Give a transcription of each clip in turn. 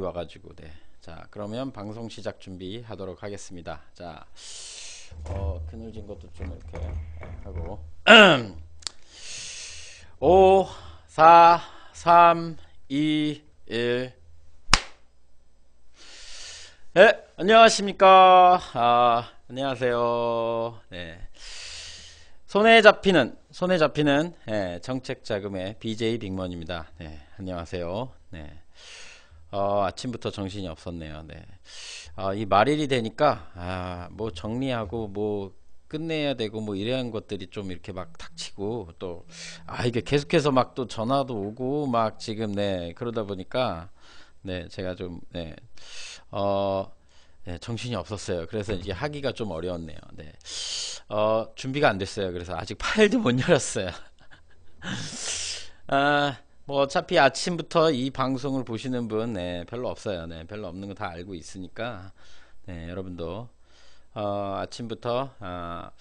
와가지고 네. 자 그러면 방송 시작 준비하도록 하겠습니다. 자 어, 그늘진 것도 좀 이렇게 네, 하고 5 4 3 2 1 네, 안녕하십니까. 아, 안녕하세요. 네. 손에 잡히는 손에 잡히는 네, 정책 자금의 BJ 빅먼입니다. 네, 안녕하세요. 네. 어, 아침부터 정신이 없었네요. 네. 어, 이 말일이 되니까 아, 뭐 정리하고 뭐 끝내야 되고 뭐이래한 것들이 좀 이렇게 막닥치고또아 이게 계속해서 막 또 전화도 오고 막 지금 네 그러다 보니까 네 제가 좀네어 네, 정신이 없었어요. 그래서 이게 하기가 좀 어려웠네요. 네. 어, 준비가 안 됐어요. 그래서 아직 파일도 못 열었어요. 아, 뭐 어차피 아침부터 이 방송을 보시는 분 네, 별로 없어요. 네, 별로 없는 거 다 알고 있으니까 네, 여러분도 어, 아침부터 아,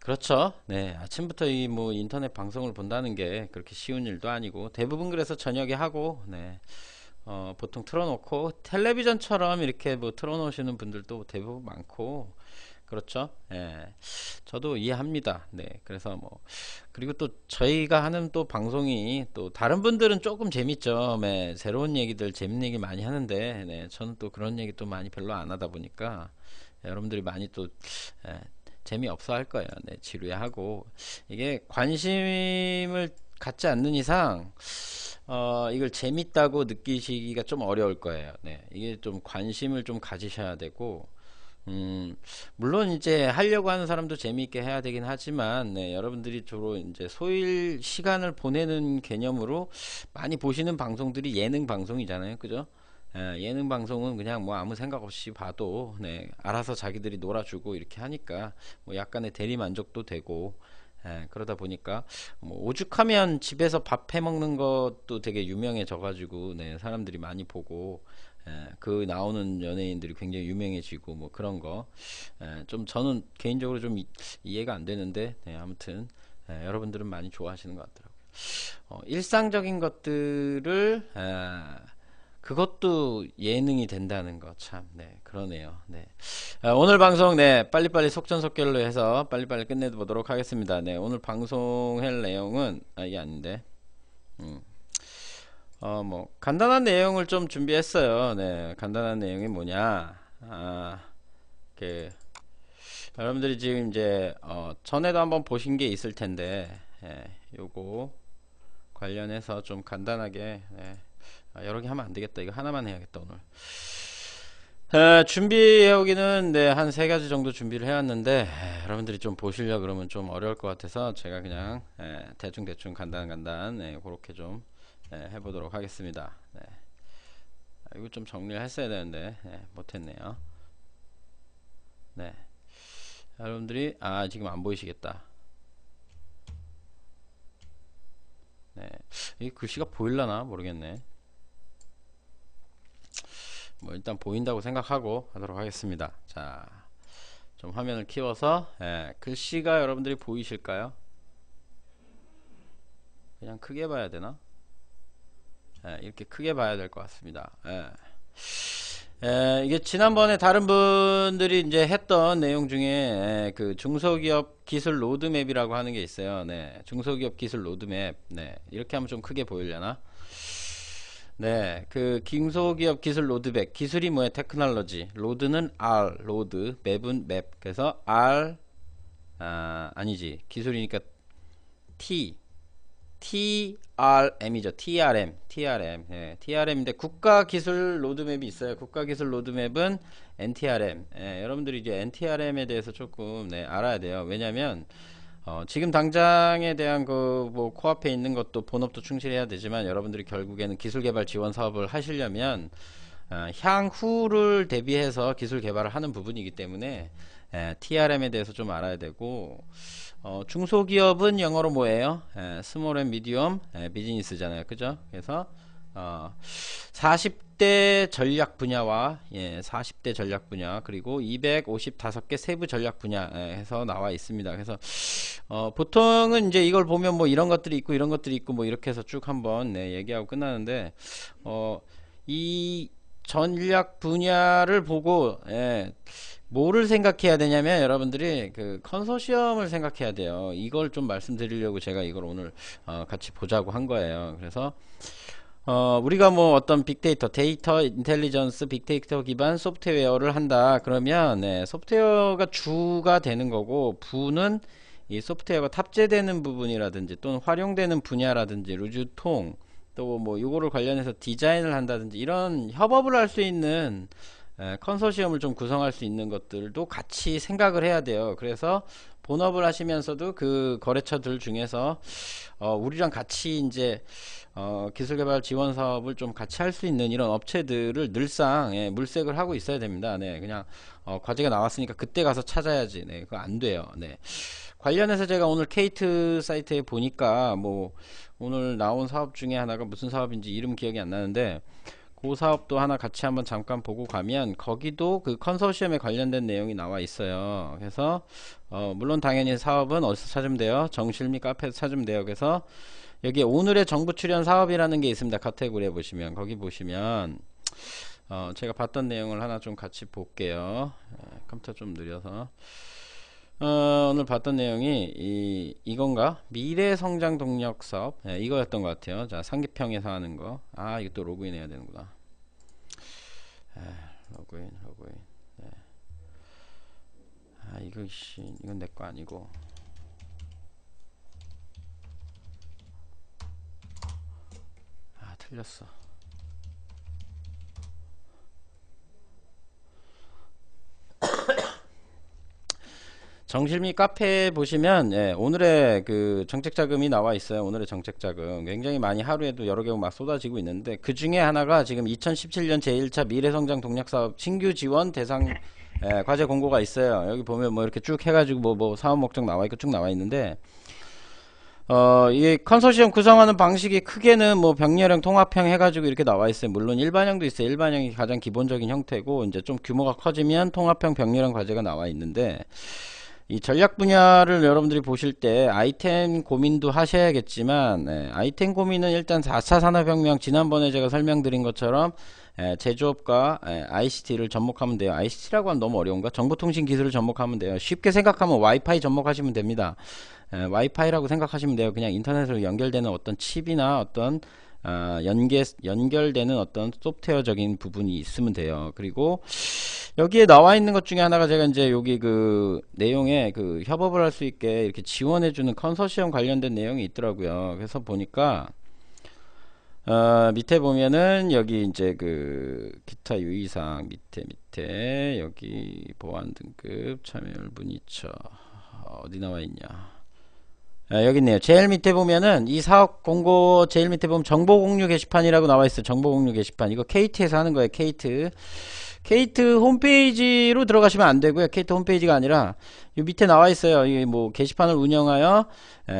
그렇죠. 네, 아침부터 이 뭐 인터넷 방송을 본다는 게 그렇게 쉬운 일도 아니고 대부분 그래서 저녁에 하고 네. 어, 보통 틀어놓고 텔레비전처럼 이렇게 뭐 틀어놓으시는 분들도 대부분 많고 그렇죠? 예. 저도 이해합니다. 네. 그래서 뭐 그리고 또 저희가 하는 또 방송이 또 다른 분들은 조금 재밌죠. 네. 새로운 얘기들 재밌는 얘기 많이 하는데 네. 저는 또 그런 얘기 또 많이 별로 안 하다 보니까 네, 여러분들이 많이 또 예. 재미없어 할 거예요. 네. 지루해하고 이게 관심을 갖지 않는 이상 어, 이걸 재밌다고 느끼시기가 좀 어려울 거예요. 네. 이게 좀 관심을 좀 가지셔야 되고 음, 물론 이제 하려고 하는 사람도 재미있게 해야 되긴 하지만 네, 여러분들이 주로 이제 소일 시간을 보내는 개념으로 많이 보시는 방송들이 예능 방송이잖아요, 그죠? 예, 능 방송은 그냥 뭐 아무 생각 없이 봐도 네, 알아서 자기들이 놀아주고 이렇게 하니까 뭐 약간의 대리 만족도 되고 예, 그러다 보니까 뭐 오죽하면 집에서 밥 해먹는 것도 되게 유명해져가지고 네, 사람들이 많이 보고 에, 예, 그 나오는 연예인들이 굉장히 유명해지고 뭐 그런 거좀 예, 저는 개인적으로 좀 이, 해가안 되는데 네, 아무튼 에, 예, 여러분들은 많이 좋아하시는 것 같더라고요. 어, 일상적인 것들을 에, 그것도 예능이 된다는 거참네 그러네요 네 아, 오늘 방송 네 빨리빨리 속전속결로 해서 빨리빨리 끝내보도록 하겠습니다 네 오늘 방송할 내용은 아 이게 아닌데 음. 어, 뭐, 간단한 내용을 좀 준비했어요. 네, 간단한 내용이 뭐냐. 아, 그, 여러분들이 지금 이제, 어, 전에도 한번 보신 게 있을 텐데, 예, 요거 관련해서 좀 간단하게, 예, 아, 여러 개 하면 안 되겠다. 이거 하나만 해야겠다, 오늘. 에, 준비해오기는 네, 한 세 가지 정도 준비를 해왔는데 에, 여러분들이 좀 보시려 그러면 좀 어려울 것 같아서 제가 그냥 에, 대충 대충 간단 간단 네, 그렇게 좀 네, 해보도록 하겠습니다. 네. 아, 이거 좀 정리를 했어야 되는데 네, 못했네요. 네, 여러분들이 아 지금 안 보이시겠다. 네, 이 글씨가 보일라나 모르겠네. 뭐 일단 보인다고 생각하고 하도록 하겠습니다. 자, 좀 화면을 키워서 예, 글씨가 여러분들이 보이실까요? 그냥 크게 봐야 되나? 예, 이렇게 크게 봐야 될 것 같습니다. 예. 예, 이게 지난번에 다른 분들이 이제 했던 내용 중에 예, 그 중소기업 기술 로드맵이라고 하는 게 있어요. 네, 중소기업 기술 로드맵. 네, 이렇게 하면 좀 크게 보이려나? 네, 그 중소기업 기술 로드맵. 기술이 뭐예요? 테크놀로지. 로드는 R, 로드. 맵은 맵. 그래서 R 아, 아니지. 기술이니까 T. TRM이죠. TRM, TRM, 예, TRM인데 국가 기술 로드맵이 있어요. 국가 기술 로드맵은 NTRM. 예, 여러분들이 이제 NTRM에 대해서 조금 네, 알아야 돼요. 왜냐하면 어, 지금 당장에 대한 그 뭐 코앞에 있는 것도 본업도 충실해야 되지만 여러분들이 결국에는 기술 개발 지원 사업을 하시려면 어, 향후를 대비해서 기술 개발을 하는 부분이기 때문에 예, TRM에 대해서 좀 알아야 되고. 어, 중소기업은 영어로 뭐예요? 에, 스몰 앤 미디엄 비즈니스잖아요. 그죠? 그래서 어, 40대 전략 분야와 예, 40대 전략 분야 그리고 255개 세부 전략 분야에서 예, 나와 있습니다. 그래서 어, 보통은 이제 이걸 보면 뭐 이런 것들이 있고 이런 것들이 있고 뭐 이렇게 해서 쭉 한번 네, 얘기하고 끝나는데 어, 이 전략 분야를 보고 예, 뭐를 생각해야 되냐면 여러분들이 그 컨소시엄을 생각해야 돼요. 이걸 좀 말씀드리려고 제가 이걸 오늘 어 같이 보자고 한 거예요. 그래서 어 우리가 뭐 어떤 빅데이터, 데이터 인텔리전스, 빅데이터 기반 소프트웨어를 한다. 그러면 네, 소프트웨어가 주가 되는 거고 부는 이 소프트웨어가 탑재되는 부분이라든지 또는 활용되는 분야라든지 루즈통 또 뭐 이거를 관련해서 디자인을 한다든지 이런 협업을 할 수 있는 컨소시엄을 좀 구성할 수 있는 것들도 같이 생각을 해야 돼요. 그래서 본업을 하시면서도 그 거래처들 중에서 어, 우리랑 같이 이제 어, 기술개발 지원 사업을 좀 같이 할 수 있는 이런 업체들을 늘상 예, 물색을 하고 있어야 됩니다. 네, 그냥 어, 과제가 나왔으니까 그때 가서 찾아야지. 네, 그거 안 돼요. 네. 관련해서 제가 오늘 케이트 사이트에 보니까 뭐 오늘 나온 사업 중에 하나가 무슨 사업인지 이름 기억이 안 나는데 그 사업도 하나 같이 한번 잠깐 보고 가면 거기도 그 컨소시엄에 관련된 내용이 나와 있어요. 그래서 어 물론 당연히 사업은 어디서 찾으면 돼요? 정실 및 카페에서 찾으면 돼요. 그래서 여기 오늘의 정부 출연 사업이라는 게 있습니다. 카테고리에 보시면 거기 보시면 어 제가 봤던 내용을 하나 좀 같이 볼게요. 예, 컴퓨터 좀 느려서 어, 오늘 봤던 내용이 이, 이건가? 미래 성장 동력 사업 네, 이거였던 것 같아요. 자 상기평에서 하는 거. 아이것도 로그인 해야 되는구나. 예, 로그인 로그인 네. 아 이거 씨 이건 내 거 아니고 아 틀렸어 정실미 카페 보시면 예, 오늘의 그 정책자금이 나와 있어요. 오늘의 정책자금 굉장히 많이 하루에도 여러 개막 쏟아지고 있는데 그 중에 하나가 지금 2017년 제1차 미래성장 동력사업 신규 지원 대상 예, 과제 공고가 있어요. 여기 보면 뭐 이렇게 쭉 해가지고 뭐, 뭐 사업 목적 나와 있고 쭉 나와 있는데 어, 이 컨소시엄 구성하는 방식이 크게는 뭐 병렬형, 통합형 해가지고 이렇게 나와 있어요. 물론 일반형도 있어요. 일반형이 가장 기본적인 형태고, 이제 좀 규모가 커지면 통합형, 병렬형 과제가 나와 있는데, 이 전략 분야를 여러분들이 보실 때 아이템 고민도 하셔야겠지만 예, 아이템 고민은 일단 4차 산업혁명 지난번에 제가 설명드린 것처럼 예, 제조업과 예, ICT를 접목하면 돼요. ICT라고 하면 너무 어려운가? 정보통신 기술을 접목하면 돼요. 쉽게 생각하면 와이파이 접목하시면 됩니다. 예, 와이파이라고 생각하시면 돼요. 그냥 인터넷으로 연결되는 어떤 칩이나 어떤 아, 연계, 연결되는 어떤 소프트웨어적인 부분이 있으면 돼요. 그리고 여기에 나와 있는 것 중에 하나가 제가 이제 여기 그 내용에 그 협업을 할 수 있게 이렇게 지원해주는 컨소시엄 관련된 내용이 있더라고요. 그래서 보니까 어, 밑에 보면은 여기 이제 그 기타 유의사항 밑에 밑에 여기 보안 등급 참여율 문의처 어디 나와 있냐 아, 여기 있네요. 제일 밑에 보면은 이 사업 공고 제일 밑에 보면 정보 공유 게시판이라고 나와 있어요. 정보 공유 게시판. 이거 KT에서 하는 거예요. KT. KT 홈페이지로 들어가시면 안 되고요. KT 홈페이지가 아니라 이 밑에 나와 있어요. 이뭐 게시판을 운영하여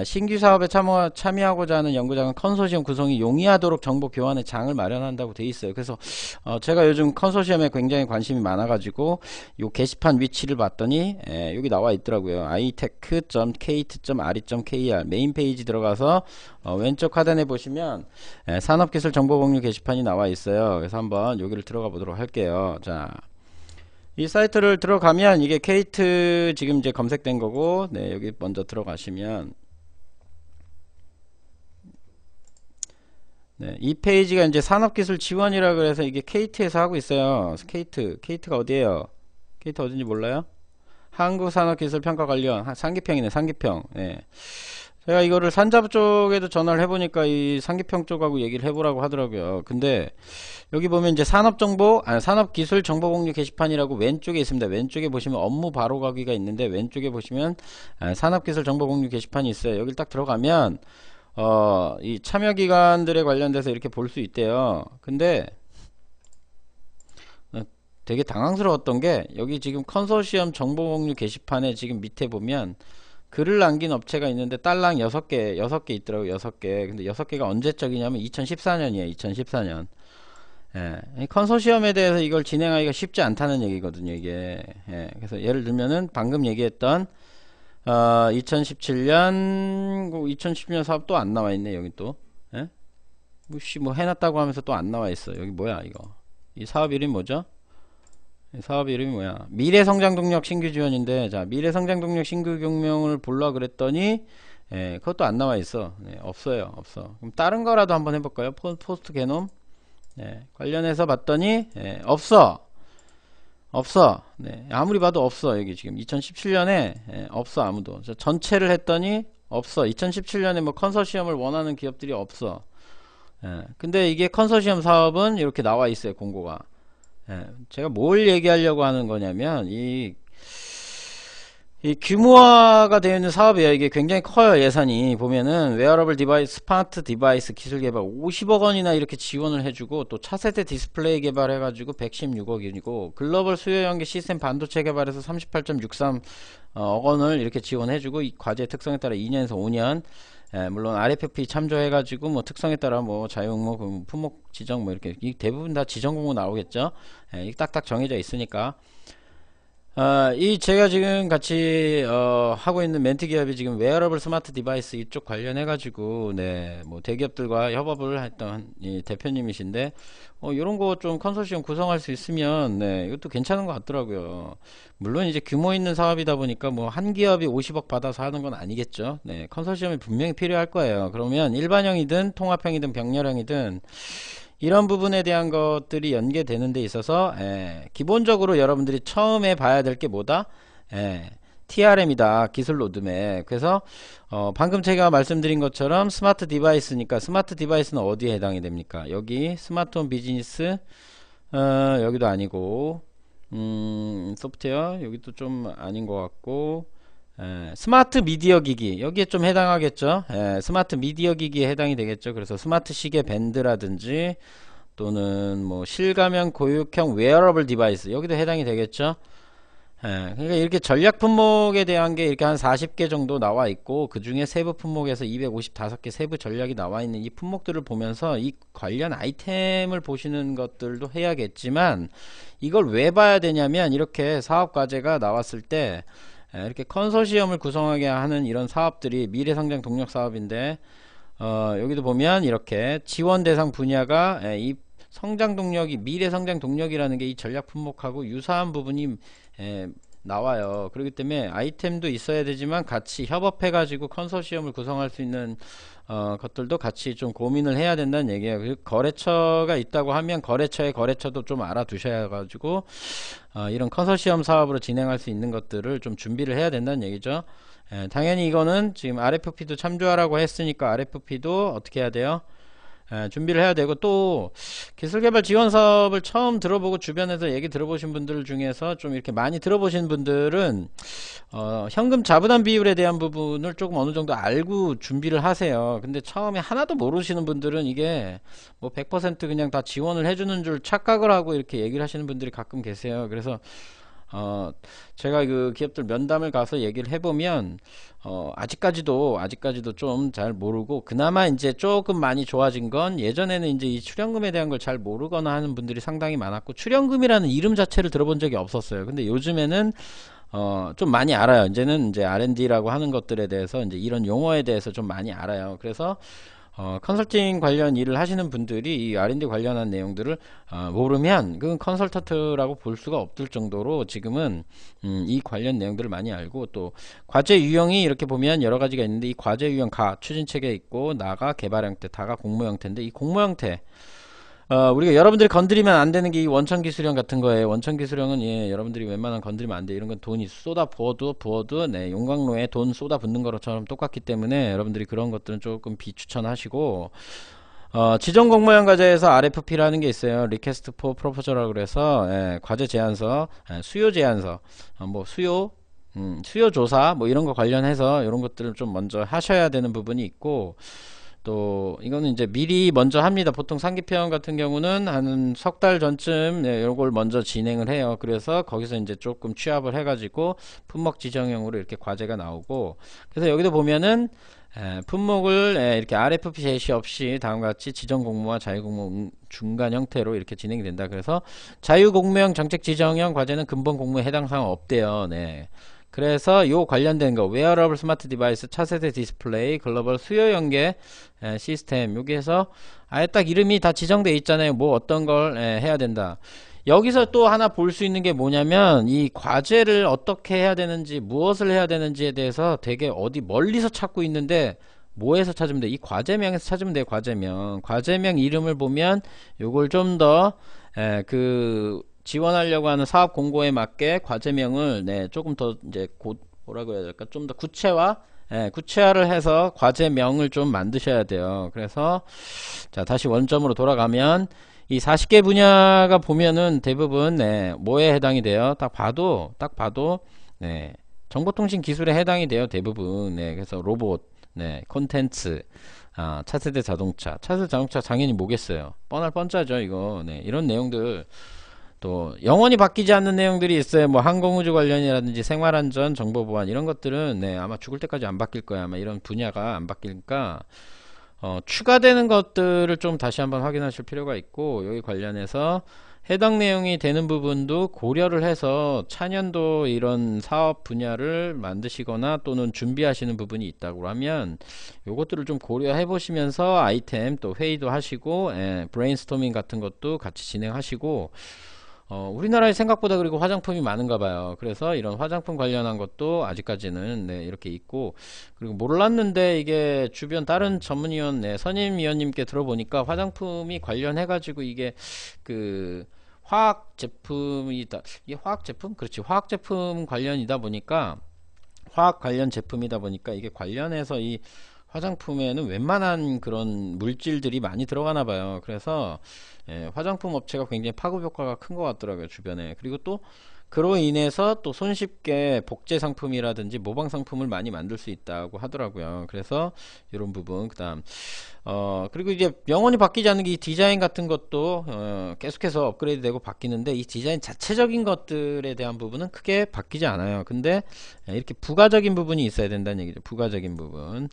신규 사업에 참여, 참여하고자 하는 연구자는 컨소시엄 구성이 용이하도록 정보 교환의 장을 마련한다고 돼 있어요. 그래서 어 제가 요즘 컨소시엄에 굉장히 관심이 많아가지고 이 게시판 위치를 봤더니 여기 나와 있더라고요. itech.kate.re.kr e 메인 페이지 들어가서 어 왼쪽 하단에 보시면 산업기술정보공유 게시판이 나와 있어요. 그래서 한번 여기를 들어가 보도록 할게요. 자. 이 사이트를 들어가면 이게 케이트 지금 이제 검색된 거고 네 여기 먼저 들어가시면 네, 이 페이지가 이제 산업기술 지원이라 그래서 이게 케이트에서 하고 있어요. KT, KT가 어디에요? 케이트 어딘지 몰라요? 한국산업기술평가 관련 상기평이네, 상기평. 네. 제가 이거를 산자부 쪽에도 전화를 해보니까 이 상기평 쪽하고 얘기를 해보라고 하더라고요. 근데 여기 보면 이제 산업정보, 아 산업기술정보공유 게시판이라고 왼쪽에 있습니다. 왼쪽에 보시면 업무 바로 가기가 있는데 왼쪽에 보시면 아, 산업기술정보공유 게시판이 있어요. 여기 딱 들어가면 어, 이 참여기관들에 관련돼서 이렇게 볼 수 있대요. 근데 어, 되게 당황스러웠던 게 여기 지금 컨소시엄 정보공유 게시판에 지금 밑에 보면 글을 남긴 업체가 있는데 딸랑 여섯 개 여섯 개있더라고 여섯 개 근데 여섯 개가 언제적이냐면 2014년이에요. 2014년. 예. 컨소시엄에 대해서 이걸 진행하기가 쉽지 않다는 얘기거든요. 이게. 예. 그래서 예를 들면은 방금 얘기했던 어, 2017년 2010년 그 사업 또안 나와 있네. 여기 또. 예? 뭐씨 뭐 해놨다고 하면서 또 안 나와 있어. 여기 뭐야 이거. 이 사업 이름 이 뭐죠? 사업 이름이 뭐야? 미래 성장 동력 신규 지원인데 자 미래 성장 동력 신규 경명을 볼라 그랬더니 예, 그것도 안 나와 있어. 예, 없어요. 없어. 그럼 다른 거라도 한번 해볼까요? 포, 포스트 게놈. 예, 관련해서 봤더니 예, 없어. 없어. 네, 아무리 봐도 없어. 여기 지금 2017년에 예, 없어 아무도. 전체를 했더니 없어. 2017년에 뭐 컨소시엄을 원하는 기업들이 없어. 예, 근데 이게 컨소시엄 사업은 이렇게 나와 있어요. 공고가. 예, 제가 뭘 얘기하려고 하는 거냐면 이, 이 규모화가 되어 있는 사업이에요. 이게 굉장히 커요. 예산이 보면은 웨어러블 디바이스, 스마트 디바이스 기술 개발 50억 원이나 이렇게 지원을 해주고 또 차세대 디스플레이 개발해가지고 116억이고 글로벌 수요 연계 시스템 반도체 개발에서 38.63억 어, 원을 이렇게 지원해주고 이 과제의 특성에 따라 2년에서 5년 예, 물론 RFP 참조해가지고 뭐 특성에 따라 뭐 자유응모 뭐 품목 지정 뭐 이렇게 이 대부분 다 지정 공고 나오겠죠. 예, 딱딱 정해져 있으니까 아, 이 제가 지금 같이 어, 하고 있는 멘트 기업이 지금 웨어러블 스마트 디바이스 이쪽 관련해 가지고 네, 뭐 대기업들과 협업을 했던 이 대표님이신데 어, 요런 거 좀 컨소시엄 구성할 수 있으면 네, 이것도 괜찮은 것 같더라고요. 물론 이제 규모 있는 사업이다 보니까 뭐 한 기업이 50억 받아서 하는 건 아니겠죠. 네, 컨소시엄이 분명히 필요할 거예요. 그러면 일반형이든 통합형이든 병렬형이든 이런 부분에 대한 것들이 연계되는 데 있어서 에, 예, 기본적으로 여러분들이 처음에 봐야 될 게 뭐다? 에, 예, TRM이다 기술 로드맵 그래서 어, 방금 제가 말씀드린 것처럼 스마트 디바이스니까 스마트 디바이스는 어디에 해당이 됩니까 여기 스마트홈 비즈니스 어, 여기도 아니고 음, 소프트웨어 여기도 좀 아닌 것 같고 예, 스마트 미디어 기기 여기에 좀 해당하겠죠 에, 예, 스마트 미디어 기기에 해당이 되겠죠 그래서 스마트 시계 밴드라든지 또는 뭐 실가면 고육형 웨어러블 디바이스 여기도 해당이 되겠죠 에, 예, 그러니까 이렇게 전략 품목에 대한 게 이렇게 한 40개 정도 나와 있고 그 중에 세부 품목에서 255개 세부 전략이 나와 있는 이 품목들을 보면서 이 관련 아이템을 보시는 것들도 해야겠지만 이걸 왜 봐야 되냐면 이렇게 사업 과제가 나왔을 때 예, 이렇게 컨소시엄을 구성하게 하는 이런 사업들이 미래성장 동력 사업인데 어, 여기도 보면 이렇게 지원 대상 분야가 에, 예, 이 성장 동력이 미래 성장 동력이라는 게 이 전략 품목하고 유사한 부분이 에, 예, 나와요. 그렇기 때문에 아이템도 있어야 되지만 같이 협업해가지고 컨소시엄을 구성할 수 있는 어, 것들도 같이 좀 고민을 해야 된다는 얘기예요. 거래처가 있다고 하면 거래처의 거래처도 좀 알아두셔가지고 야 어, 이런 컨소시엄 사업으로 진행할 수 있는 것들을 좀 준비를 해야 된다는 얘기죠. 예, 당연히 이거는 지금 RFP도 참조하라고 했으니까 RFP도 어떻게 해야 돼요? 예, 준비를 해야 되고 또 기술개발 지원 사업을 처음 들어보고 주변에서 얘기 들어보신 분들 중에서 좀 이렇게 많이 들어보신 분들은 어, 현금 자부담 비율에 대한 부분을 조금 어느 정도 알고 준비를 하세요. 근데 처음에 하나도 모르시는 분들은 이게 뭐 100% 그냥 다 지원을 해주는 줄 착각을 하고 이렇게 얘기를 하시는 분들이 가끔 계세요. 그래서 어, 제가 그 기업들 면담을 가서 얘기를 해보면 어, 아직까지도 아직까지도 좀 잘 모르고 그나마 이제 조금 많이 좋아진 건 예전에는 이제 이 출연금에 대한 걸 잘 모르거나 하는 분들이 상당히 많았고 출연금이라는 이름 자체를 들어본 적이 없었어요. 근데 요즘에는 어, 좀 많이 알아요. 이제는 이제 R&D라고 하는 것들에 대해서 이제 이런 용어에 대해서 좀 많이 알아요. 그래서 어, 컨설팅 관련 일을 하시는 분들이 이 R&D 관련한 내용들을 어, 모르면 그건 컨설턴트라고 볼 수가 없을 정도로 지금은 음, 이 관련 내용들을 많이 알고 또 과제 유형이 이렇게 보면 여러 가지가 있는데 이 과제 유형 가 추진 체계 있고 나가 개발 형태 다가 공모 형태인데 이 공모 형태 어, 우리가 여러분들이 건드리면 안 되는 게 이 원천 기술형 같은 거예요. 원천 기술형은 예, 여러분들이 웬만한 건드리면 안 돼. 이런 건 돈이 쏟아 부어도 부어도 네, 용광로에 돈 쏟아 붓는 거처럼 똑같기 때문에 여러분들이 그런 것들은 조금 비추천하시고 어, 지정 공모형 과제에서 RFP라는 게 있어요. 리퀘스트 포 프로포저라고 그래서 예, 과제 제안서, 예, 수요 제안서, 어, 뭐 수요 음, 수요 조사 뭐 이런 거 관련해서 이런 것들을 좀 먼저 하셔야 되는 부분이 있고 또 이거는 이제 미리 먼저 합니다. 보통 상기평 같은 경우는 한 석 달 전쯤 네, 이걸 먼저 진행을 해요. 그래서 거기서 이제 조금 취합을 해가지고 품목 지정형으로 이렇게 과제가 나오고 그래서 여기도 보면은 에, 품목을 에, 이렇게 RFP 제시 없이 다음과 같이 지정 공모와 자유 공모 음, 중간 형태로 이렇게 진행이 된다. 그래서 자유 공모형 정책 지정형 과제는 근본 공모에 해당 사항 없대요. 네. 그래서 요 관련된 거 웨어러블 스마트 디바이스 차세대 디스플레이 글로벌 수요 연계 에, 시스템 여기에서 아예 딱 이름이 다 지정돼 있잖아요 뭐 어떤 걸 에, 해야 된다 여기서 또 하나 볼 수 있는 게 뭐냐면 이 과제를 어떻게 해야 되는지 무엇을 해야 되는지에 대해서 되게 어디 멀리서 찾고 있는데 뭐에서 찾으면 돼? 이 과제명에서 찾으면 돼 과제명 과제명 이름을 보면 요걸 좀더그 지원하려고 하는 사업 공고에 맞게 과제명을 네, 조금 더 이제 곧 뭐라고 해야 될까? 좀 더 구체화 예, 구체화를 해서 과제명을 좀 만드셔야 돼요. 그래서 자, 다시 원점으로 돌아가면 이 40개 분야가 보면은 대부분 네, 뭐에 해당이 돼요? 딱 봐도 딱 봐도 네, 정보통신 기술에 해당이 돼요. 대부분. 네, 그래서 로봇, 네, 콘텐츠, 아, 차세대 자동차. 차세대 자동차 당연히 뭐겠어요? 뻔할 뻔짜죠, 이거. 네, 이런 내용들 또 영원히 바뀌지 않는 내용들이 있어요. 뭐 항공우주 관련이라든지 생활안전, 정보보안 이런 것들은 네 아마 죽을 때까지 안 바뀔 거야. 아마 이런 분야가 안 바뀌니까 어, 추가되는 것들을 좀 다시 한번 확인하실 필요가 있고 여기 관련해서 해당 내용이 되는 부분도 고려를 해서 찬연도 이런 사업 분야를 만드시거나 또는 준비하시는 부분이 있다고 하면 요것들을 좀 고려해 보시면서 아이템 또 회의도 하시고 예, 브레인스토밍 같은 것도 같이 진행하시고 어, 우리나라에 생각보다 그리고 화장품이 많은가 봐요. 그래서 이런 화장품 관련한 것도 아직까지는 네, 이렇게 있고 그리고 몰랐는데 이게 주변 다른 전문위원 네, 선임 위원님께 들어보니까 화장품이 관련해 가지고 이게 그 화학 제품이다. 이게 화학 제품? 그렇지. 화학 제품 관련이다 보니까 화학 관련 제품이다 보니까 이게 관련해서 이 화장품에는 웬만한 그런 물질들이 많이 들어가나 봐요. 그래서 예, 화장품 업체가 굉장히 파급 효과가 큰 것 같더라고요 주변에. 그리고 또 그로 인해서 또 손쉽게 복제 상품이라든지 모방 상품을 많이 만들 수 있다고 하더라고요. 그래서 이런 부분 그다음 어 그리고 이제 영원히 바뀌지 않는 게이 디자인 같은 것도 어, 계속해서 업그레이드되고 바뀌는데 이 디자인 자체적인 것들에 대한 부분은 크게 바뀌지 않아요. 근데 예, 이렇게 부가적인 부분이 있어야 된다는 얘기죠. 부가적인 부분.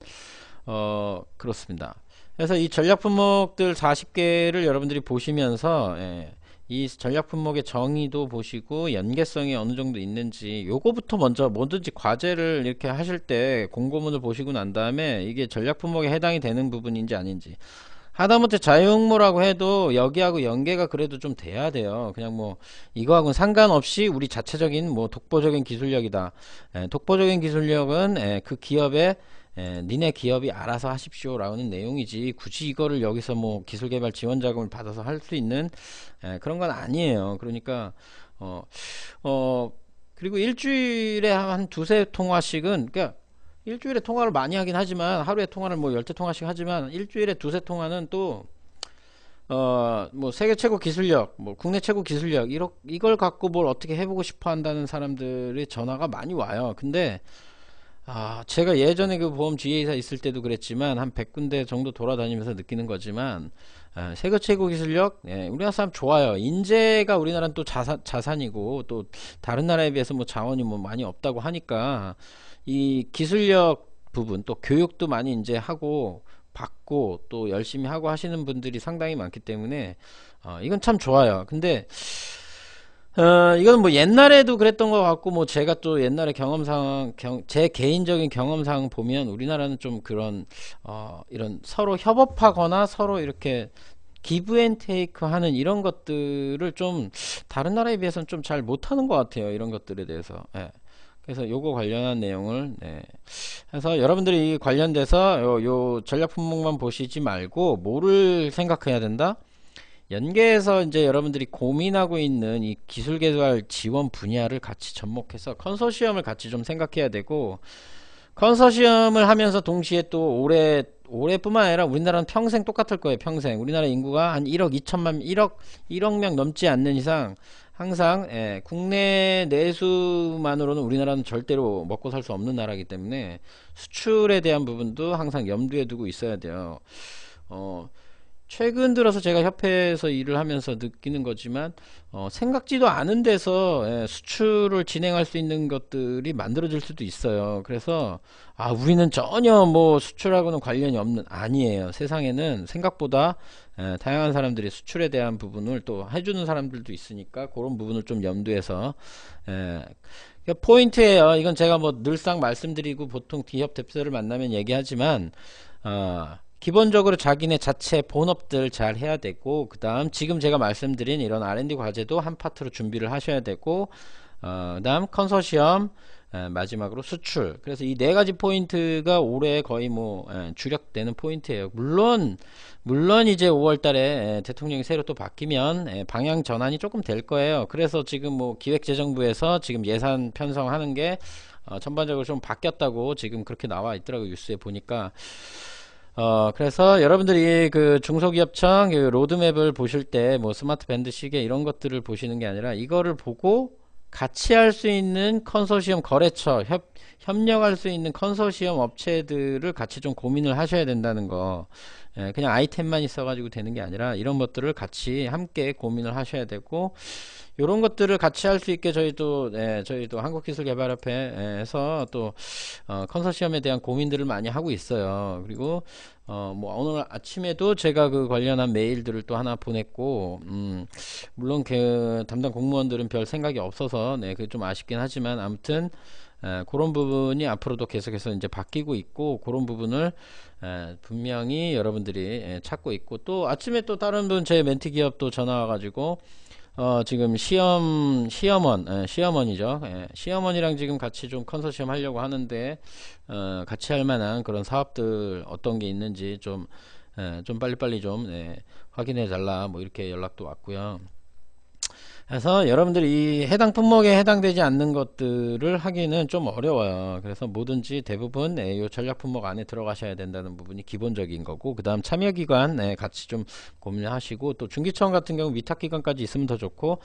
어, 그렇습니다. 그래서 이 전략 품목들 40개를 여러분들이 보시면서 예, 이 전략 품목의 정의도 보시고 연계성이 어느 정도 있는지 요거부터 먼저 뭐든지 과제를 이렇게 하실 때 공고문을 보시고 난 다음에 이게 전략 품목에 해당이 되는 부분인지 아닌지 하다못해 자유응무라고 해도 여기하고 연계가 그래도 좀 돼야 돼요. 그냥 뭐 이거하고는 상관없이 우리 자체적인 뭐 독보적인 기술력이다. 에, 예, 독보적인 기술력은 에, 예, 그 기업의 에, 예, 니네 기업이 알아서 하십시오라는 내용이지 굳이 이거를 여기서 뭐 기술개발 지원 자금을 받아서 할 수 있는 에, 예, 그런 건 아니에요. 그러니까 어, 어 그리고 일주일에 한 두세 통화씩은 그러니까 일주일에 통화를 많이 하긴 하지만 하루에 통화를 뭐 열대 통화씩 하지만 일주일에 두세 통화는 또 어, 뭐, 세계 최고 기술력, 뭐, 국내 최고 기술력, 이러, 이걸 갖고 뭘 어떻게 해보고 싶어 한다는 사람들의 전화가 많이 와요. 근데, 아, 제가 예전에 그 보험 지혜이사 있을 때도 그랬지만 한 100군데 정도 돌아다니면서 느끼는 거지만 아, 세계 최고 기술력 예, 우리나라 사람 좋아요. 인재가 우리나라는 또 자산, 자산이고 또 다른 나라에 비해서 뭐 자원이 뭐 많이 없다고 하니까 이 기술력 부분 또 교육도 많이 이제 하고 받고 또 열심히 하고 하시는 분들이 상당히 많기 때문에 어, 이건 참 좋아요. 근데 어, 이건 뭐 옛날에도 그랬던 것 같고 뭐 제가 또 옛날에 경험상 경, 제 개인적인 경험상 보면 우리나라는 좀 그런 어, 이런 서로 협업하거나 서로 이렇게 기브 앤 테이크 하는 이런 것들을 좀 다른 나라에 비해서는 좀 잘 못하는 것 같아요 이런 것들에 대해서 예. 그래서 요거 관련한 내용을 네. 해서 여러분들이 관련돼서 요, 요 전략 품목만 보시지 말고 뭐를 생각해야 된다 연계해서 이제 여러분들이 고민하고 있는 이 기술 개발 지원 분야를 같이 접목해서 컨소시엄을 같이 좀 생각해야 되고 컨소시엄을 하면서 동시에 또 올해 올해뿐만 아니라 우리나라는 평생 똑같을 거예요. 평생 우리나라 인구가 한 1억 2천만 1억 1억 명 넘지 않는 이상 항상 예, 국내 내수만으로는 우리나라는 절대로 먹고 살 수 없는 나라이기 때문에 수출에 대한 부분도 항상 염두에 두고 있어야 돼요. 어, 최근 들어서 제가 협회에서 일을 하면서 느끼는 거지만 어, 생각지도 않은 데서 예, 수출을 진행할 수 있는 것들이 만들어질 수도 있어요. 그래서 아 우리는 전혀 뭐 수출하고는 관련이 없는 아니에요. 세상에는 생각보다 예, 다양한 사람들이 수출에 대한 부분을 또 해주는 사람들도 있으니까 그런 부분을 좀 염두해서 예, 그러니까 포인트예요. 이건 제가 뭐 늘상 말씀드리고 보통 기업 대표를 만나면 얘기하지만 어, 기본적으로 자기네 자체 본업들 잘 해야 되고 그 다음 지금 제가 말씀드린 이런 R&D 과제도 한 파트로 준비를 하셔야 되고 어, 그 다음 컨소시엄 에, 마지막으로 수출 그래서 이 네 가지 포인트가 올해 거의 뭐 에, 주력되는 포인트예요 물론 물론 이제 5월 달에 에, 대통령이 새로 또 바뀌면 에, 방향 전환이 조금 될 거예요 그래서 지금 뭐 기획재정부에서 지금 예산 편성하는 게 어, 전반적으로 좀 바뀌었다고 지금 그렇게 나와 있더라고 뉴스에 보니까 어, 그래서 여러분들이 그 중소기업청 로드맵을 보실 때 뭐 스마트 밴드 시계 이런 것들을 보시는 게 아니라 이거를 보고 같이 할 수 있는 컨소시엄 거래처 협, 협력할 수 있는 컨소시엄 업체들을 같이 좀 고민을 하셔야 된다는 거 예, 그냥 아이템만 있어 가지고 되는 게 아니라 이런 것들을 같이 함께 고민을 하셔야 되고 이런 것들을 같이 할 수 있게 저희도 예, 저희도 한국기술개발협회에서 또 어, 컨소시엄에 대한 고민들을 많이 하고 있어요. 그리고 어, 뭐 오늘 아침에도 제가 그 관련한 메일들을 또 하나 보냈고 음, 물론 그 담당 공무원들은 별 생각이 없어서 네, 그게 좀 아쉽긴 하지만 아무튼 에, 그런 부분이 앞으로도 계속해서 이제 바뀌고 있고 그런 부분을 에, 분명히 여러분들이 에, 예, 찾고 있고 또 아침에 또 다른 분 제 멘티 기업도 전화 와가지고 어, 지금 시험, 시험원, 에, 예, 시험원이죠. 에, 예, 시험원이랑 지금 같이 좀 컨소시엄 하려고 하는데, 어, 같이 할 만한 그런 사업들 어떤 게 있는지 좀, 에, 예, 좀 빨리빨리 좀, 예, 확인해 달라. 뭐 이렇게 연락도 왔고요 그래서 여러분들이 이 해당 품목에 해당되지 않는 것들을 하기는 좀 어려워요. 그래서 뭐든지 대부분 예, 요 전략 품목 안에 들어가셔야 된다는 부분이 기본적인 거고 그 다음 참여 기관 에, 예, 같이 좀 고민하시고 또 중기청 같은 경우 위탁 기관까지 있으면 더 좋고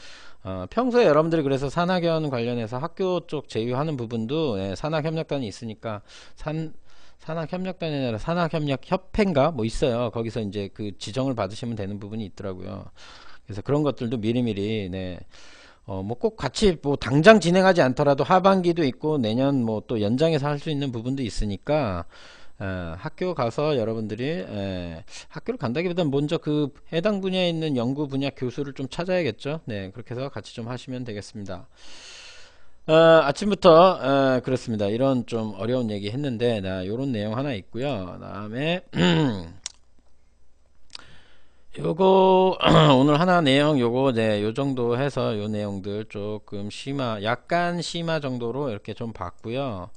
어, 평소에 여러분들이 그래서 산학연 관련해서 학교 쪽 제휴하는 부분도 에, 예, 산학협력단이 있으니까 산 산학협력단이 아니라 산학협력 협회인가 뭐 있어요. 거기서 이제 그 지정을 받으시면 되는 부분이 있더라고요. 그래서 그런 것들도 미리미리 네. 어, 뭐 꼭 같이 뭐 당장 진행하지 않더라도 하반기도 있고 내년 뭐 또 연장해서 할 수 있는 부분도 있으니까 어, 학교 가서 여러분들이 에, 학교를 간다기보다는 먼저 그 해당 분야에 있는 연구 분야 교수를 좀 찾아야겠죠. 네, 그렇게 해서 같이 좀 하시면 되겠습니다. 어, 아침부터 에, 그렇습니다. 이런 좀 어려운 얘기 했는데 나 요런 내용 하나 있고요. 다음에 요거 오늘 하나 내용 요거 네, 요 정도 해서 요 내용들 조금 심화 약간 심화 정도로 이렇게 좀 봤고요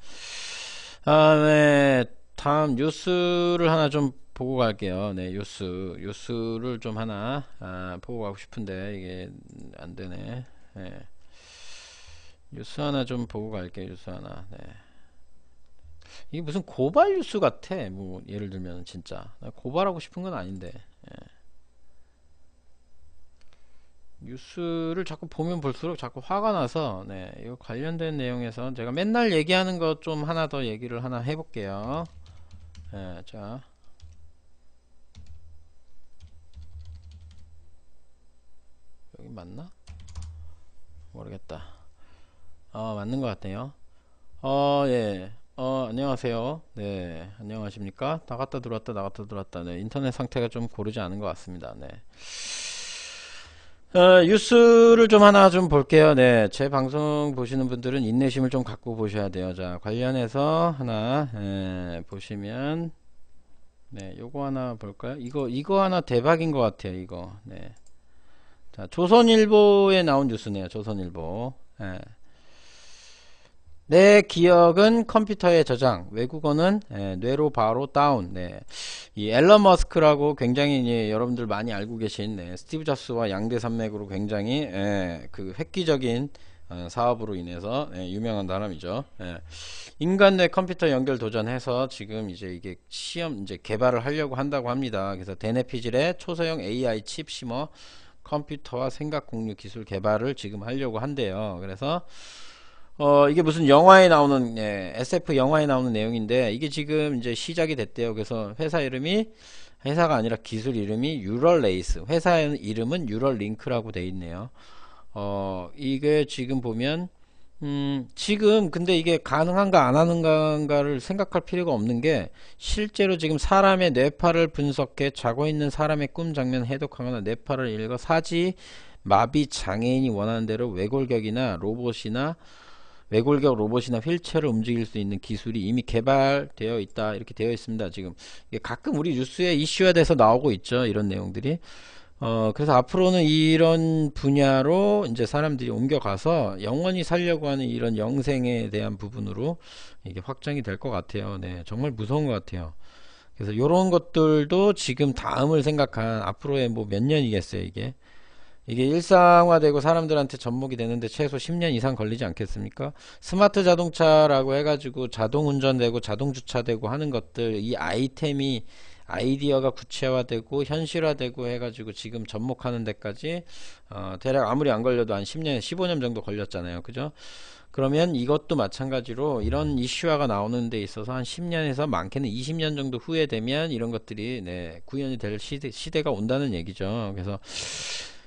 다음에 아, 네, 다음 뉴스를 하나 좀 보고 갈게요 네 뉴스 뉴스를 좀 하나 아, 보고 가고 싶은데 이게 안 되네 네. 뉴스 하나 좀 보고 갈게요 뉴스 하나 네. 이게 무슨 고발 뉴스 같아 뭐 예를 들면 진짜 고발하고 싶은 건 아닌데 네. 뉴스를 자꾸 보면 볼수록 자꾸 화가 나서 네, 이 관련된 내용에서 제가 맨날 얘기하는 것 좀 하나 더 얘기를 하나 해볼게요. 네, 자. 여기 맞나? 모르겠다. 어, 맞는 것 같네요. 어, 예. 어, 안녕하세요. 네, 안녕하십니까? 나갔다 들어왔다, 나갔다 들어왔다. 네, 인터넷 상태가 좀 고르지 않은 것 같습니다. 네. 어, 뉴스를 좀 하나 좀 볼게요. 네. 제 방송 보시는 분들은 인내심을 좀 갖고 보셔야 돼요. 자, 관련해서 하나, 에, 보시면, 네, 요거 하나 볼까요? 이거, 이거 하나 대박인 것 같아요. 이거. 네. 자, 조선일보에 나온 뉴스네요. 조선일보. 에. 예. 내 기억은 컴퓨터에 저장, 외국어는 예, 뇌로 바로 다운. 네. 이 앨런 머스크라고 굉장히 예, 여러분들 많이 알고 계신 네, 스티브 잡스와 양대 산맥으로 굉장히 예, 그 획기적인 어, 사업으로 인해서 예, 유명한 사람이죠. 예. 인간 뇌 컴퓨터 연결 도전해서 지금 이제 이게 시험 이제 개발을 하려고 한다고 합니다. 그래서 데네피질의 초소형 AI 칩 심어 컴퓨터와 생각 공유 기술 개발을 지금 하려고 한대요. 그래서 어, 이게 무슨 영화에 나오는, 예, SF 영화에 나오는 내용인데, 이게 지금 이제 시작이 됐대요. 그래서 회사 이름이, 회사가 아니라 기술 이름이 유럴레이스. 회사 이름은 유럴링크라고 돼 있네요. 어, 이게 지금 보면, 음, 지금 근데 이게 가능한가 안 하는가를 생각할 필요가 없는 게, 실제로 지금 사람의 뇌파를 분석해 자고 있는 사람의 꿈 장면 해독하거나 뇌파를 읽어 사지, 마비 장애인이 원하는 대로 외골격이나 로봇이나 외골격 로봇이나 휠체어를 움직일 수 있는 기술이 이미 개발되어 있다 이렇게 되어 있습니다 지금 가끔 우리 뉴스에 이슈화돼서 나오고 있죠 이런 내용들이 어 그래서 앞으로는 이런 분야로 이제 사람들이 옮겨가서 영원히 살려고 하는 이런 영생에 대한 부분으로 이게 확장이 될 것 같아요 네 정말 무서운 것 같아요 그래서 이런 것들도 지금 다음을 생각한 앞으로의 뭐 몇 년이겠어요 이게 이게 일상화되고 사람들한테 접목이 되는데 최소 10년 이상 걸리지 않겠습니까? 스마트 자동차라고 해가지고 자동 운전되고 자동 주차되고 하는 것들 이 아이템이 아이디어가 구체화되고 현실화되고 해가지고 지금 접목하는 데까지 어, 대략 아무리 안 걸려도 한 10년, 15년 정도 걸렸잖아요. 그죠? 그러면 이것도 마찬가지로 이런 음. 이슈화가 나오는 데 있어서 한 10년에서 많게는 20년 정도 후에 되면 이런 것들이 네, 구현이 될 시대, 시대가 온다는 얘기죠. 그래서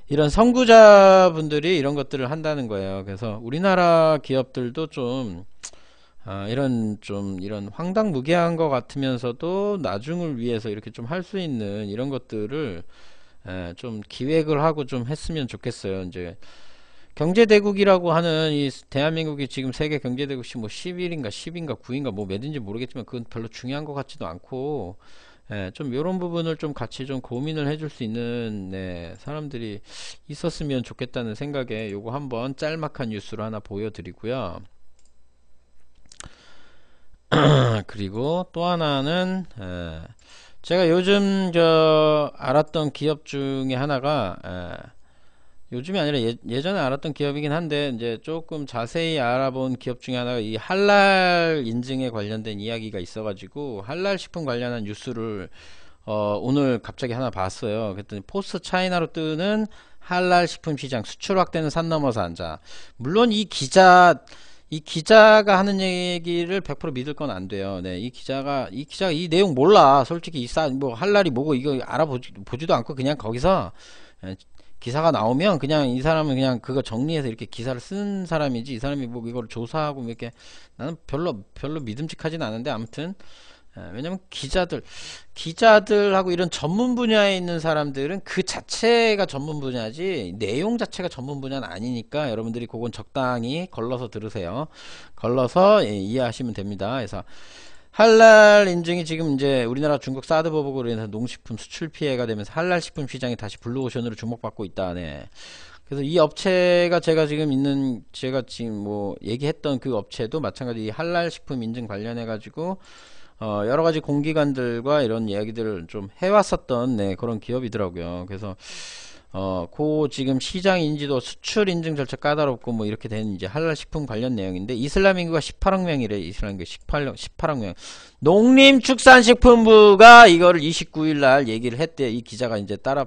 이런 선구자분들이 이런 것들을 한다는 거예요. 그래서 우리나라 기업들도 좀 아, 이런 좀 이런 황당무계한 것 같으면서도 나중을 위해서 이렇게 좀 할 수 있는 이런 것들을 에, 좀 기획을 하고 좀 했으면 좋겠어요. 이제 경제대국이라고 하는 이 대한민국이 지금 세계 경제대국이뭐 11인가 10인가 9인가 뭐 몇인지 모르겠지만 그건 별로 중요한 것 같지도 않고 예, 좀 이런 부분을 좀 같이 좀 고민을 해줄 수 있는 네, 사람들이 있었으면 좋겠다는 생각에 요거 한번 짤막한 뉴스로 하나 보여드리고요. 그리고 또 하나는 예, 제가 요즘 저 알았던 기업 중에 하나가 예, 요즘이 아니라 예, 전에 알았던 기업이긴 한데 이제 조금 자세히 알아본 기업 중에 하나가 이 할랄 인증에 관련된 이야기가 있어가지고 할랄 식품 관련한 뉴스를 어, 오늘 갑자기 하나 봤어요. 그랬더니 포스트 차이나로 뜨는 할랄 식품 시장 수출 확대는 산 넘어서 앉아. 물론 이 기자 이 기자가 하는 얘기를 100% 믿을 건 안 돼요. 네, 이 기자가 이 기자가 이 내용 몰라. 솔직히 이 사 뭐 할랄이 뭐고 이거 알아보지도 않고 그냥 거기서 예, 기사가 나오면 그냥 이 사람은 그냥 그거 정리해서 이렇게 기사를 쓴 사람이지 이 사람이 뭐 이걸 조사하고 뭐 이렇게 나는 별로 별로 믿음직하진 않은데 아무튼 예, 왜냐면 기자들 기자들하고 이런 전문 분야에 있는 사람들은 그 자체가 전문 분야지 내용 자체가 전문 분야는 아니니까 여러분들이 그건 적당히 걸러서 들으세요 걸러서 예, 이해하시면 됩니다 그래서 할랄 인증이 지금 이제 우리나라 중국 사드 보복으로 인해서 농식품 수출 피해가 되면서 할랄 식품 시장이 다시 블루오션으로 주목받고 있다. 네. 그래서 이 업체가 제가 지금 있는 제가 지금 뭐 얘기했던 그 업체도 마찬가지 할랄 식품 인증 관련해 가지고 어 여러 가지 공기관들과 이런 이야기들을 좀 해왔었던 네, 그런 기업이더라고요. 그래서 어, 그 지금 시장 인지도 수출 인증 절차 까다롭고 뭐 이렇게 된 이제 할랄 식품 관련 내용인데 이슬람 인구가 18억 명이래. 이슬람 인구 18억 18억 명. 농림축산식품부가 이거를 29일 날 얘기를 했대. 이 기자가 이제 따라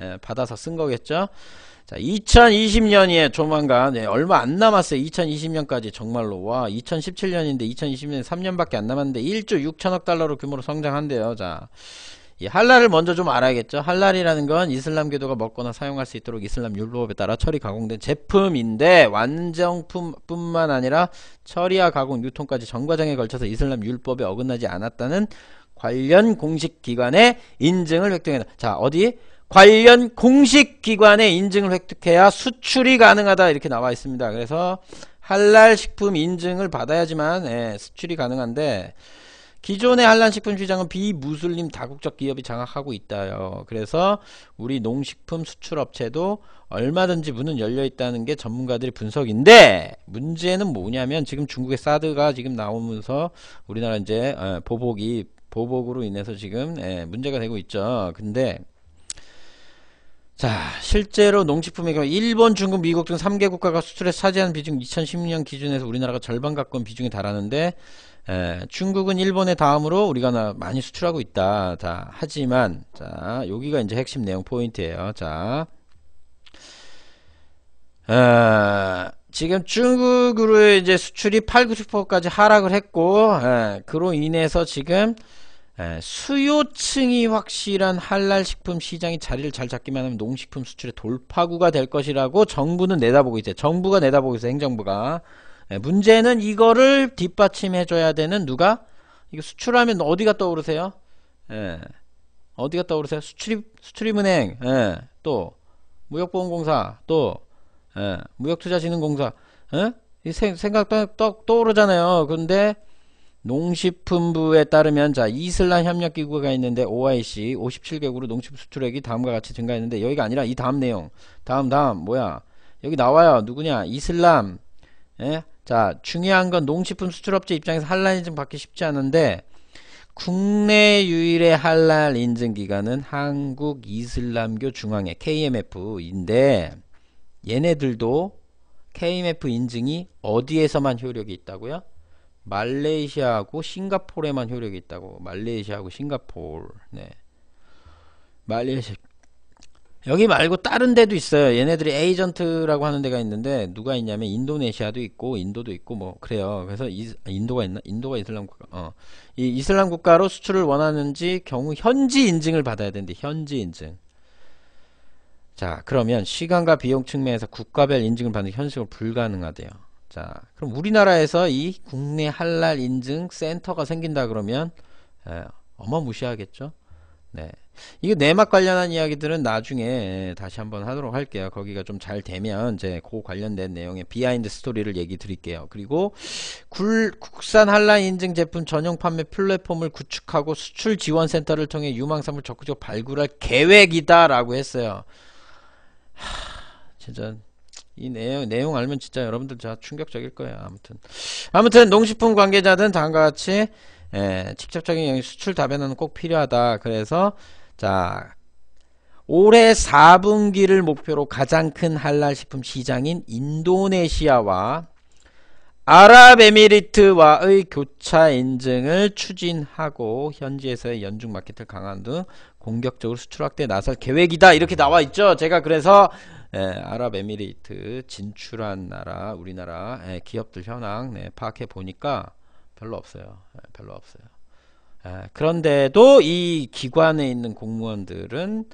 에, 받아서 쓴 거겠죠. 자, 2020년에 이 조만간 네, 얼마 안 남았어요. 2020년까지 정말로 와 2017년인데 2020년 3년밖에 안 남았는데 1조 6천억 달러로 규모로 성장한대요. 자, 이 예, 할랄을 먼저 좀 알아야겠죠. 할랄이라는 건 이슬람교도가 먹거나 사용할 수 있도록 이슬람 율법에 따라 처리 가공된 제품인데 완정품뿐만 아니라 처리와 가공, 유통까지 전과정에 걸쳐서 이슬람 율법에 어긋나지 않았다는 관련 공식 기관의 인증을 획득해야 자, 어디? 관련 공식 기관의 인증을 획득해야 수출이 가능하다 이렇게 나와 있습니다. 그래서 할랄 식품 인증을 받아야지만 예, 수출이 가능한데 기존의 한란식품 시장은 비무슬림 다국적 기업이 장악하고 있다요. 그래서 우리 농식품 수출업체도 얼마든지 문은 열려 있다는 게 전문가들의 분석인데 문제는 뭐냐면 지금 중국의 사드가 지금 나오면서 우리나라 이제 어, 보복이 보복으로 인해서 지금 예, 문제가 되고 있죠. 근데 자 실제로 농식품의 경우 일본, 중국, 미국 등 3개 국가가 수출에 차지하는 비중 2016년 기준에서 우리나라가 절반 가까운 비중에 달하는데 에, 예, 중국은 일본의 다음으로 우리가 많이 수출하고 있다. 자, 하지만 자, 여기가 이제 핵심 내용 포인트예요. 자. 에, 지금 중국으로 이제 수출이 8, 90%까지 하락을 했고 에, 예, 그로 인해서 지금 에, 수요층이 확실한 한랄 식품 시장이 자리를 잘 잡기만 하면 농식품 수출의 돌파구가 될 것이라고 정부는 내다보고 있어요. 정부가 내다보고 있어요. 행정부가. 예, 문제는 이거를 뒷받침해줘야 되는 누가? 이거 수출하면 어디가 떠오르세요? 예. 어디가 떠오르세요? 수출입, 수출입은행, 예. 또, 무역보험공사, 또, 예. 무역투자진흥공사, 예? 생각도 떠오르잖아요. 근데, 농식품부에 따르면 자 이슬람 협력기구가 있는데 OIC 57개국으로 농축 수출액이 다음과 같이 증가했는데 여기가 아니라 이 다음 내용 다음 다음 뭐야 여기 나와요 누구냐 이슬람 예? 자, 중요한 건 농식품 수출업체 입장에서 할랄 인증 받기 쉽지 않은데 국내 유일의 할랄 인증 기관은 한국 이슬람교 중앙회 KMF인데 얘네들도 KMF 인증이 어디에서만 효력이 있다고요? 말레이시아하고 싱가포르에만 효력이 있다고. 말레이시아하고 싱가포르. 네. 말레이시, 아 여기 말고 다른 데도 있어요. 얘네들이 에이전트라고 하는 데가 있는데 누가 있냐면 인도네시아도 있고 인도도 있고 뭐 그래요. 그래서 이 아, 인도가 있나? 인도가 이슬람 국가. 어. 이 이슬람 국가로 수출을 원하는지 경우 현지 인증을 받아야 되는데 현지 인증. 자, 그러면 시간과 비용 측면에서 국가별 인증을 받는 현실적으로 불가능하대요. 자, 그럼 우리나라에서 이 국내 할랄 인증 센터가 생긴다 그러면 에, 어마무시하겠죠? 네. 이게 내막 관련한 이야기들은 나중에 다시 한번 하도록 할게요. 거기가 좀 잘 되면 이제 그 관련된 내용의 비하인드 스토리를 얘기 드릴게요. 그리고 굴, 국산 한라 인증 제품 전용 판매 플랫폼을 구축하고 수출 지원 센터를 통해 유망산물 적극적으로 발굴할 계획이다라고 했어요. 하, 진짜 이 내용, 내용 알면 진짜 여러분들 다 충격적일 거예요. 아무튼. 아무튼, 농식품 관계자든 다음과 같이, 예, 직접적인 영역 수출 답에는 꼭 필요하다. 그래서, 자, 올해 4분기를 목표로 가장 큰한랄 식품 시장인 인도네시아와 아랍에미리트와의 교차 인증을 추진하고 현지에서의 연중 마켓을 강한등 공격적으로 수출 확대에 나설 계획이다 이렇게 나와 있죠 제가 그래서 예, 아랍에미리트 진출한 나라 우리나라 예, 기업들 현황 네, 파악해 보니까 별로 없어요 예, 별로 없어요 그런데도 이 기관에 있는 공무원들은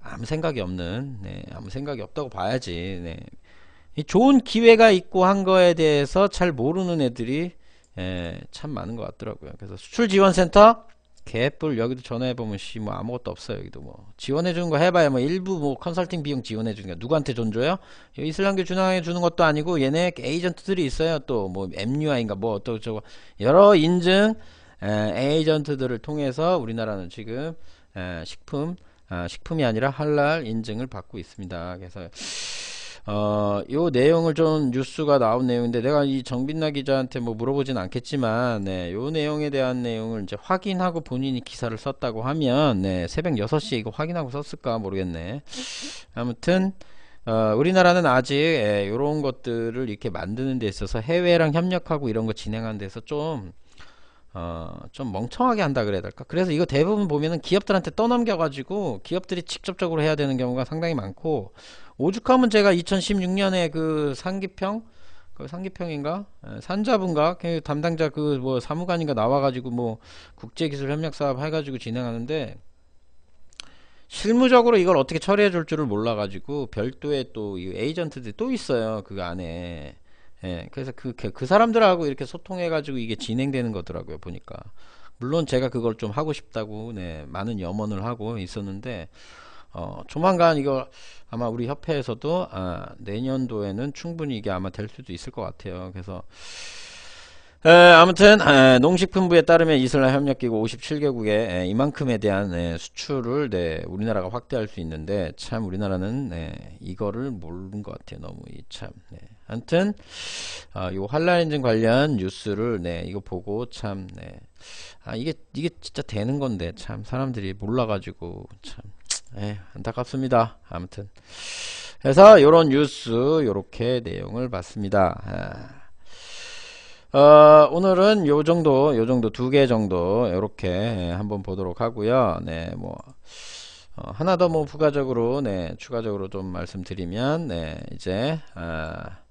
아무 생각이 없는 네, 아무 생각이 없다고 봐야지 네. 좋은 기회가 있고 한 거에 대해서 잘 모르는 애들이 참 많은 것 같더라고요 그래서 수출지원센터 개뿔 여기도 전화해보면 씨 뭐 아무것도 없어요 여기도 뭐 지원해주는 거 해봐야 뭐 일부 뭐 컨설팅 비용 지원해주는 거 누구한테 돈 줘요? 이슬람교 준항에 주는 것도 아니고 얘네 그 에이전트들이 있어요 또 뭐 MUI인가 뭐어떠고저쩌고 여러 인증 에, 이전트들을 통해서 우리나라는 지금 식품 아, 식품이 아니라 할랄 인증을 받고 있습니다. 그래서 어, 요 내용을 좀 뉴스가 나온 내용인데 내가 이 정빈나 기자한테 뭐 물어보진 않겠지만 네, 요 내용에 대한 내용을 이제 확인하고 본인이 기사를 썼다고 하면 네, 새벽 6시에 이거 확인하고 썼을까 모르겠네. 아무튼 어, 우리나라는 아직 요런 것들을 이렇게 만드는 데 있어서 해외랑 협력하고 이런 거 진행하는 데서 좀 어, 좀 멍청하게 한다 그래야 될까? 그래서 이거 대부분 보면은 기업들한테 떠넘겨가지고 기업들이 직접적으로 해야 되는 경우가 상당히 많고 오죽하면 제가 2016년에 그 상기평 그 상기평인가 예, 산자분가 그 담당자 그 뭐 사무관인가 나와가지고 뭐 국제기술협력사업 해가지고 진행하는데 실무적으로 이걸 어떻게 처리해 줄 줄을 몰라가지고 별도의 또 이 에이전트들이 또 있어요 그 안에 예, 그래서 그, 그, 그 사람들하고 이렇게 소통해가지고 이게 진행되는 거더라고요, 보니까. 물론 제가 그걸 좀 하고 싶다고, 네, 많은 염원을 하고 있었는데, 어, 조만간 이거 아마 우리 협회에서도, 아, 내년도에는 충분히 이게 아마 될 수도 있을 것 같아요. 그래서, 에, 아무튼 에, 농식품부에 따르면 이슬람 협력기구 57개국에 에, 이만큼에 대한 에, 수출을 네, 우리나라가 확대할 수 있는데 참 우리나라는 네, 이거를 모르는 것 같아요. 너무 이 참. 네. 아무튼 어, 요 한라 인증 관련 뉴스를 네 이거 보고 참 네. 아 이게 이게 진짜 되는 건데 참 사람들이 몰라가지고 참에 예, 안타깝습니다. 아무튼 그래서 요런 뉴스 요렇게 내용을 봤습니다. 아. 어, 오늘은 요 정도 요 정도 두 개 정도 요렇게 한번 보도록 하고요. 네 뭐. 어, 하나 더 뭐 부가적으로 네 추가적으로 좀 말씀드리면 네 이제 아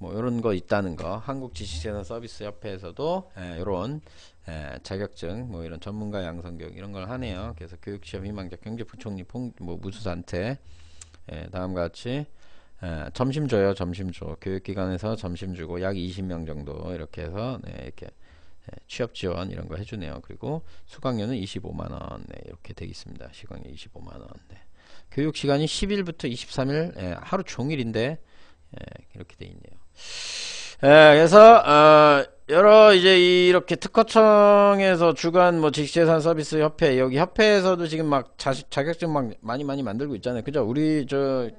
뭐 이런 거 있다는 거 한국 지식재산 서비스 협회에서도 이런 예, 예, 자격증 뭐 이런 전문가 양성 교육 이런 걸 하네요. 그래서 교육 시험 희망자 경제부총리 뭐 무수산태 예, 다음과 같이 에, 점심 줘요 점심 줘 교육기관에서 점심 주고 약 20명 정도 이렇게 해서 네, 이렇게 에, 취업 지원 이런 거 해주네요 그리고 수강료는 25만원 네, 이렇게 되어 있습니다 시간이 25만원 네. 교육 시간이 10일부터 23일 에, 하루 종일인데 이렇게 돼 있네요 예, 그래서 어, 여러 이제 이렇게 특허청에서 주간 뭐 지식재산 서비스 협회 여기 협회에서도 지금 막 자, 자격증 막 많이 많이 만들고 있잖아요. 그죠? 우리 저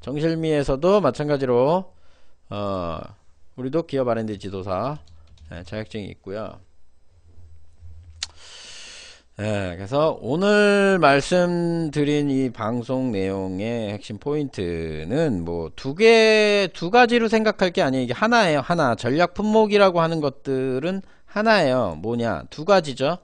정실미에서도 마찬가지로 어 우리도 기업 R&D 지도사 예, 자격증이 있고요. 예, 그래서 오늘 말씀드린 이 방송 내용의 핵심 포인트는 뭐 두 개, 두 가지로 생각할 게 아니에요. 이게 하나예요. 하나. 전략 품목이라고 하는 것들은 하나예요. 뭐냐. 두 가지죠.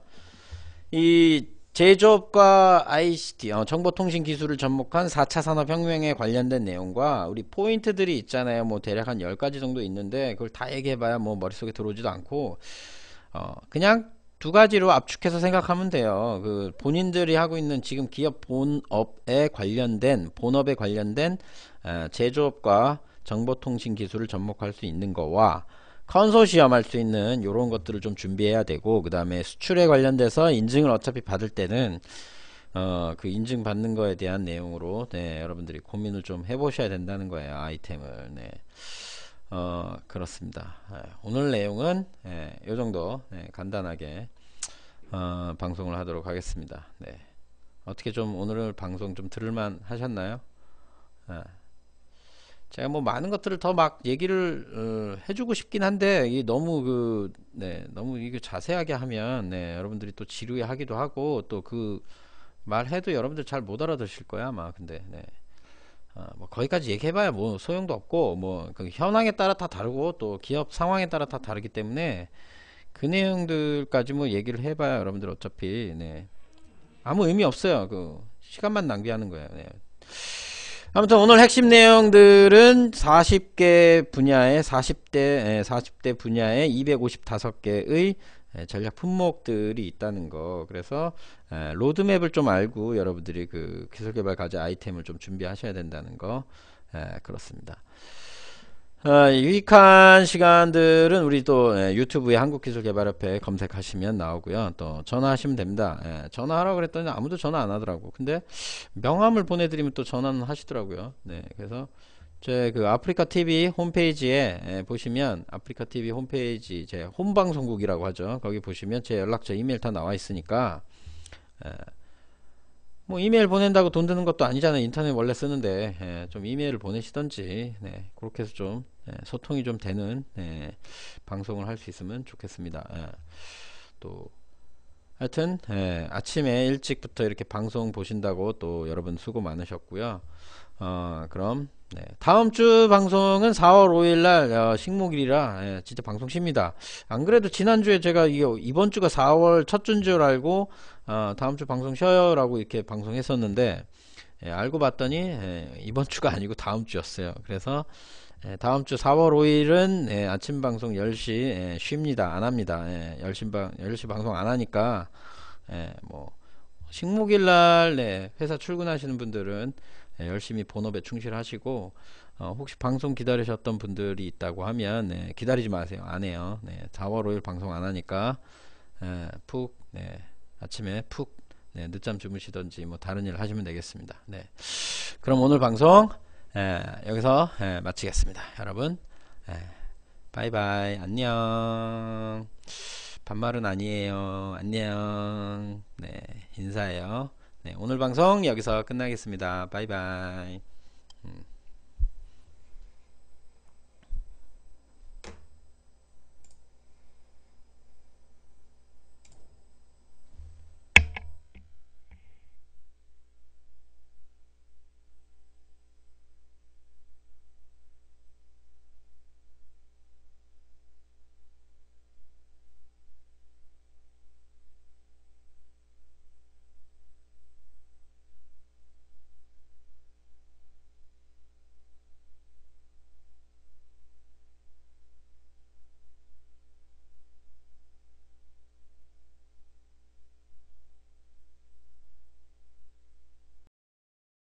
이 제조업과 ICT, 어, 정보통신 기술을 접목한 4차 산업혁명에 관련된 내용과 우리 포인트들이 있잖아요. 뭐 대략 한 10가지 정도 있는데 그걸 다 얘기해봐야 뭐 머릿속에 들어오지도 않고, 어, 그냥 두 가지로 압축해서 생각하면 돼요. 그 본인들이 하고 있는 지금 기업 본업에 관련된 본업에 관련된 제조업과 정보통신 기술을 접목할 수 있는 거와 컨소시엄 할 수 있는 이런 것들을 좀 준비해야 되고 그 다음에 수출에 관련돼서 인증을 어차피 받을 때는 어, 그 인증 받는 거에 대한 내용으로 네, 여러분들이 고민을 좀 해보셔야 된다는 거예요 아이템을 네. 어, 그렇습니다. 예, 오늘 내용은 예, 이 정도 예, 간단하게 어, 방송을 하도록 하겠습니다. 네. 어떻게 좀 오늘 방송 좀 들을만 하셨나요? 예. 제가 뭐 많은 것들을 더 막 얘기를 어, 해주고 싶긴 한데 너무 그 네, 너무 이거 자세하게 하면 네, 여러분들이 또 지루해하기도 하고 또 그 말해도 여러분들 잘 못 알아들으실 거야 아마 근데 네. 어, 뭐 거기까지 얘기해봐야 뭐 소용도 없고 뭐그 현황에 따라 다 다르고 또 기업 상황에 따라 다 다르기 때문에 그 내용들까지 뭐 얘기를 해봐야 여러분들 어차피 네. 아무 의미 없어요. 그 시간만 낭비하는 거예요. 네. 아무튼 오늘 핵심 내용들은 40개 분야의 40대 40대 분야의 255개의 예, 전략 품목들이 있다는 거 그래서 예, 로드맵을 좀 알고 여러분들이 그 기술 개발 과제 아이템을 좀 준비하셔야 된다는 거 예, 그렇습니다. 아, 유익한 시간들은 우리 또 유튜브에 한국기술개발협회 검색하시면 나오고요. 또 전화하시면 됩니다. 전화하라고 그랬더니 아무도 전화 안 하더라고. 근데 명함을 보내드리면 또 전화는 하시더라고요. 네, 그래서 제그 아프리카 TV 홈페이지에 예, 보시면 아프리카 TV 홈페이지 제 홈방송국이라고 하죠. 거기 보시면 제 연락처 이메일 다 나와 있으니까 예. 뭐 이메일 보낸다고 돈 드는 것도 아니잖아요. 인터넷 원래 쓰는데 예, 좀 이메일을 보내시던지 네, 그렇게 해서 좀 소통이 좀 되는 방송을 할 수 있으면 좋겠습니다. 또 하여튼 아침에 일찍부터 이렇게 방송 보신다고 또 여러분 수고 많으셨고요. 어, 그럼 네, 다음 주 방송은 4월 5일 날 어, 식목일이라 예, 진짜 방송 쉽니다. 안 그래도 지난주에 제가 이번 주가 4월 첫 주인 줄 알고 어, 다음 주 방송 쉬어요라고 이렇게 방송했었는데 예, 알고 봤더니 예, 이번 주가 아니고 다음 주였어요. 그래서 예, 다음 주 4월 5일은 예, 아침 방송 10시 예, 쉽니다. 안 합니다. 예, 10시, 방, 10시 방송 안 하니까 뭐 식목일 날 네, 회사 출근하시는 분들은 예, 열심히 본업에 충실하시고 어, 혹시 방송 기다리셨던 분들이 있다고 하면 네, 기다리지 마세요. 안 해요. 네, 4월 5일 방송 안 하니까 에, 예, 푹 네, 아침에 푹 네, 늦잠 주무시던지 뭐 다른 일 하시면 되겠습니다. 네, 그럼 오늘 방송 에, 여기서 에, 마치겠습니다. 여러분 바이바이 안녕 반말은 아니에요 안녕 네인사해요 네, 오늘 방송 여기서 끝나겠습니다. 바이바이.